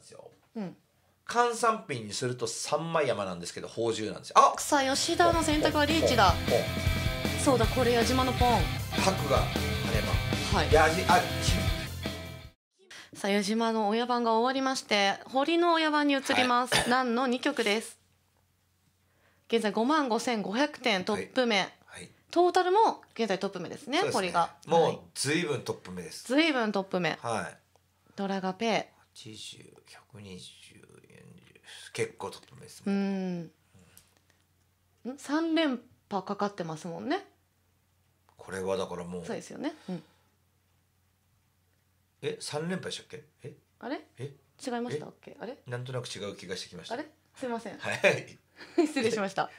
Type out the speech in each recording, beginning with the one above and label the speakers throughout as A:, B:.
A: ですよ。うん換算品にすると三枚山なんですけど宝珠なんですよあ
B: さあ吉田の選択はリーチだそうだこれ矢島のポン
A: 白が羽ばはいやあ
B: さあ矢島の親番が終わりまして堀の親番に移ります、はい、何の二曲です現在五万五千五百点トップ目、はいトータルも現在トップ目ですね、ね、堀が
A: もう随分トップ目です、はい、随分トップ目はい
B: ドラがペー
A: 120結構トップ目ですもん、うん、
B: 3連覇かかってますもんね
A: これはだからもう
B: そうですよね、うん、
A: え三連敗したっけえあれえ
B: 違いましたっけあれ
A: なんとなく違う気がしてきましたあ
B: れすいませんはい失礼しました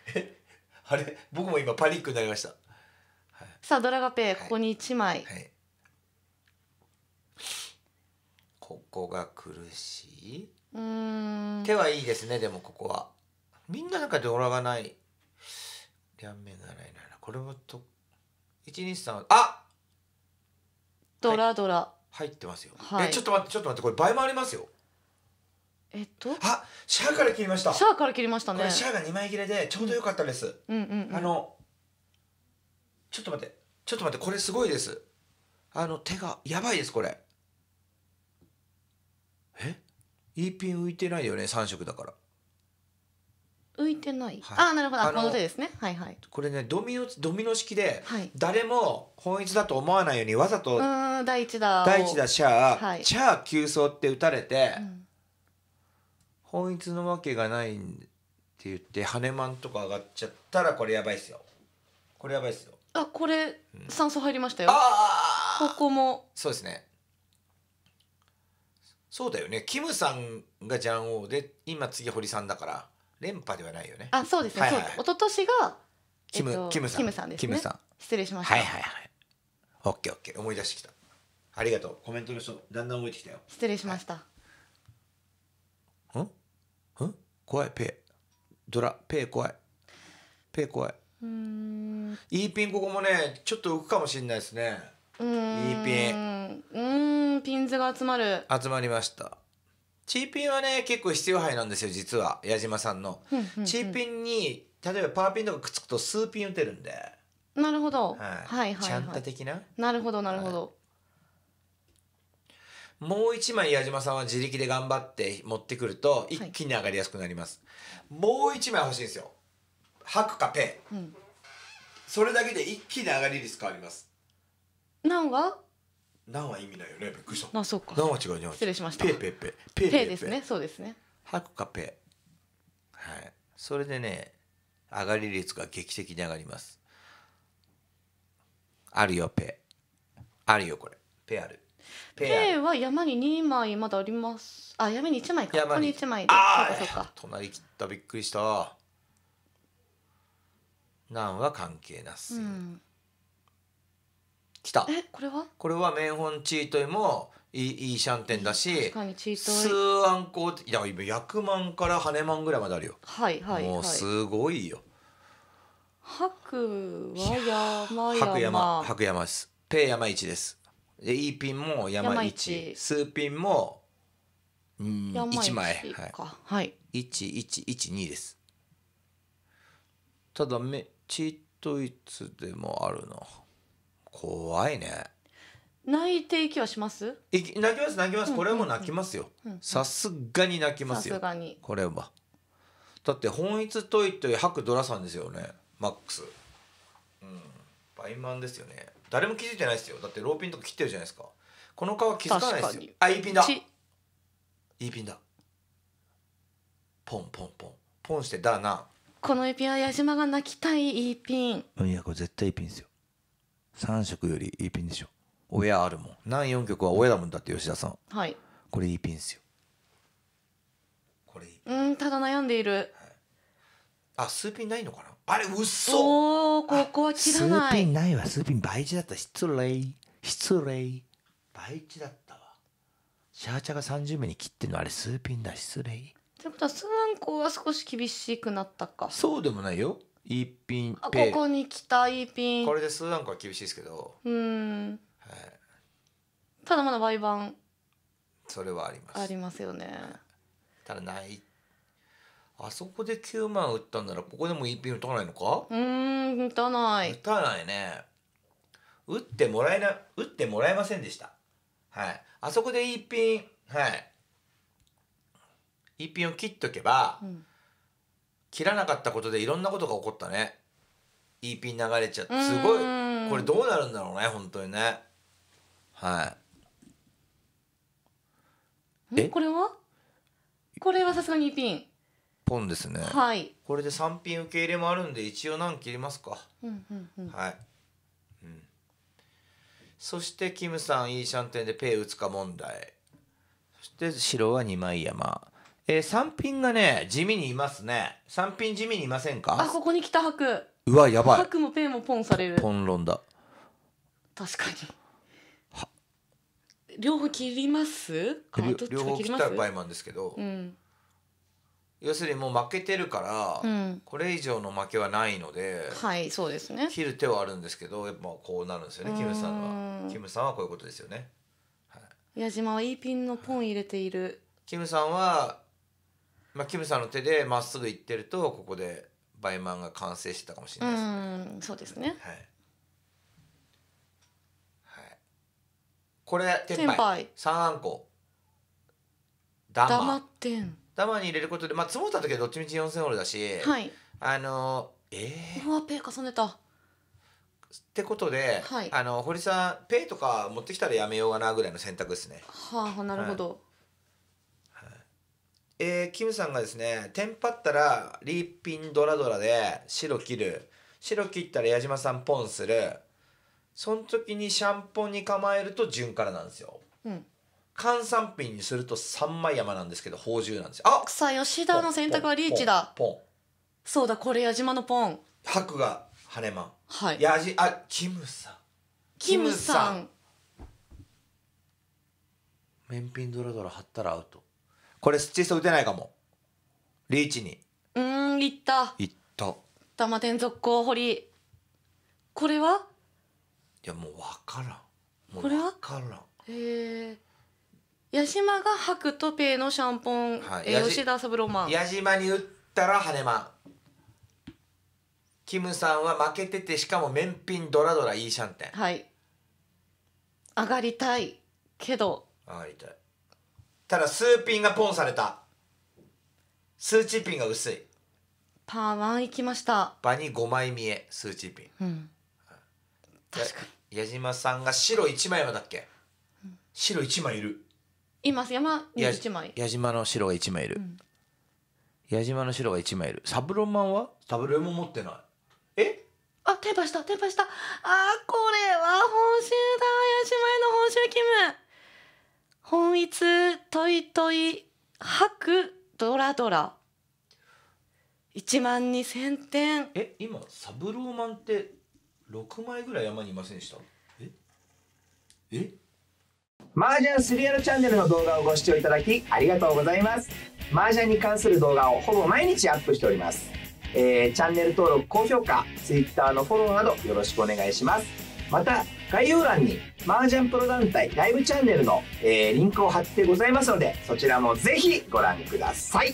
A: あれ僕も今パニックになりました、は
B: い、さあドラガペここに1枚、はい、
A: ここが苦しい
B: 手は
A: いいですねでもここはみんななんかドラがない両面がないなこれもと123あ
B: ドラドラ、は
A: い、入ってますよ、はい、えちょっと待ってちょっと待ってこれ倍もありますよえっとあシャアから切りましたシ
B: ャアから切りましたね
A: シャアが2枚切れでちょうどよかったです、うん、うん、うん、あのちょっと待ってちょっと待ってこれすごいですあの手がやばいですこれえピン浮いてないよね三色だから
B: 浮いてない、はいああなるほどあのこの手ですねはいはい
A: これねドミノドミノ式ではい誰も本一だと思わないようにわざと
B: ん第一打第一
A: 打シャはーいシャー急走って打たれてうん本一のわけがないんでって言ってハネマンとか上がっちゃったらこれやばいっすよこれやばいっすよ
B: あこれ酸素入りましたよ
A: あ
B: ここも
A: そうですねそうだよねキムさんがジャン王で今次堀さんだから連覇ではないよねあそうですね、はいはい、そう
B: 一昨年が
A: キム、えっと、キムさんキムさんです、ね、キムさん
B: 失礼しましたはいは
A: いはいオッケーオッケー思い出してきたありがとうコメントの人だんだん覚えてきたよ
B: 失礼しました、
A: はい、んん怖いペイドラペー怖いペー怖い
B: うん
A: イーピンここもねちょっと浮くかもしれないですね
B: うん。イーピンうんピンズが集まる
A: 集まりましたチーピンはね結構必要囲なんですよ実は矢島さんの、チーピンに例えばパーピンとかくっつくと数ピン打てるんでなるほど、はい、は
B: いはいはいちゃん的ななるほどなるほど、はい
A: もう一枚矢島さんは自力で頑張って持ってくると一気に上がりやすくなります、はい、もう一枚欲しいんですよ白かペ、うん、それだけで一気に上がり率変わります何が何は意味ないよね。びっくりした。
B: あ、そうか。何は
A: 違う違う。失礼しました。ペペペ
B: ペペですね。そうですね。
A: 吐くかペ。はい。それでね、上がり率が劇的に上がります。あるよペ。あるよこれ。ペある。ペ
B: は山に二枚まだあります。あ、山に一枚か。山に1枚で。ああ、そう
A: か。隣切ったびっくりした。なんは関係なす。うん来たえこれはこれはメンホンチートイもいいシャンテンだし確かにチートイ数アンコウいや今薬満から羽満ぐらいまであるよ
B: はいはい、もう
A: すごいよ
B: 白は山白山
A: 白山ですペイ山一ですでーピンも山一スーピンもうん1枚はい、はい、一1 1 2ですただめチートイツでもあるの怖いね
B: 泣いていきはします
A: いき泣きます泣きます、うんこれも泣きますよさすがに泣きまさすよがにこれはだって本一トイトイくドラさんですよねマックスうん倍満ですよね誰も気づいてないですよだってローピンとか切ってるじゃないですかこの顔は気づかないですよあいいピンだちいいピンだポンポンポンポンしてだな
B: この指輪矢島が泣きたいいいピン
A: いやこれ絶対いいピンですよ3色よりいいピンでしょ親あるもん何4曲は親だもんだって吉田さんはいこれいいピンですよ
B: これいいうんただ悩んでいる
A: あスーピンないのかなあれうっそおおここは切スーなピンいないわスーピン倍地だった失礼失礼倍地だったわシャーチャが30目に切ってんのあれスーピンだ失礼っ
B: てことはスワンコは少し厳しくなっ
A: たかそうでもないよイーピンあここ
B: に来たイーピンこ
A: れで数ランクは厳しいですけど
B: うん、はい、ただまだ毎版
A: それはありますありますよねただないあそこで9万売ったんならここでも一品打たないのか、
B: うん打たない打
A: たないね打ってもらえな打ってもらえませんでしたはいあそこで一品はい一品を切っとけば、うん切らなかったことでいろんなことが起こったね EP 流れちゃってすごいこれどうなるんだろうね本当にねはいえ
B: これはこれはさすがにピン
A: ポンですねはいこれで3ン受け入れもあるんで一応何切りますか、
B: うんうんうん、
A: はい、うん、そしてキムさんイーシャンテンでペイ打つか問題そして白は二枚山えー、三品がね、地味にいますね。三品地味にいませんかあ、こ
B: こに来た白。うわ、やばい。白もペンもポンされる。ポンロだ。確かに。両方切ります両方切ったらバ
A: イマンですけど、うん、要するにもう負けてるから、うん、これ以上の負けはないので、はいそうですね、切る手はあるんですけどやっぱこうなるんですよねキムさんはキムさんはこういうことですよね。
B: はい、矢島はいいピンのポン入れている、
A: キムさんはまあ、キムさんの手でまっすぐ行ってるとここで倍満が完成してたかもしれないです
B: ね。うんそうですね、
A: はい、はい、これ天杯三あんこダマってんダマに入れることでまあ積もった時はどっちみち4,000オールだし、はい、あのえ
B: えー、うわペイ重ねた。っ
A: てことで、はい、あの堀さんペイとか持ってきたらやめようかなぐらいの選択ですね。
B: はあなるほど。はい
A: えー、キムさんがですねテンパったらリーピンドラドラで白切る白切ったら矢島さんポンするその時にシャンポンに構えると順からなんですよ。うん換算品にすると三枚山なんですけど宝珠なんですよ。あ、
B: さあ吉田の選択はリーチだ。ポン。ポンポンそうだこれ矢島
A: のポン。白がまん。はい。矢じあキムさん。キムさん。面品ドラドラ貼ったらアウト。これスチース打てないかもリーチに
B: うんいったいった玉天続行堀これは
A: いやもう分から
B: んこれは分からんへえ矢島が白とペイのシャンポン、はい、吉田三郎マン矢
A: 島に打ったら羽マンキムさんは負けててしかも面品ドラドラいいシャンテ
B: ンはい上がりたいけど
A: 上がりたいただスーピンがポンされた数ーピンが薄い
B: パーワンいきました
A: 場に5枚見え数ーピンうん確かに矢島さんが白1枚はだっけ、白1枚いる
B: います山に1枚矢
A: 島の白が1枚いる、うん、矢島の白が1枚いるサブロマンはサブロマン持ってない
B: えあ、テーパした、テーパした。あー、これは報酬だ。矢島への報酬勤務。本一といとい
A: 白ドラドラ一万二千点え今サブローマンって六枚ぐらい山にいませんでしたええ麻雀スリアルチャンネルの動画をご視聴いただきありがとうございます麻雀に関する動画をほぼ毎日アップしております、えー、チャンネル登録高評価ツイッターのフォローなどよろしくお願いしますまた概要欄に麻雀プロ団体ライブチャンネルの、えー、リンクを貼ってございますのでそちらもぜひご覧ください。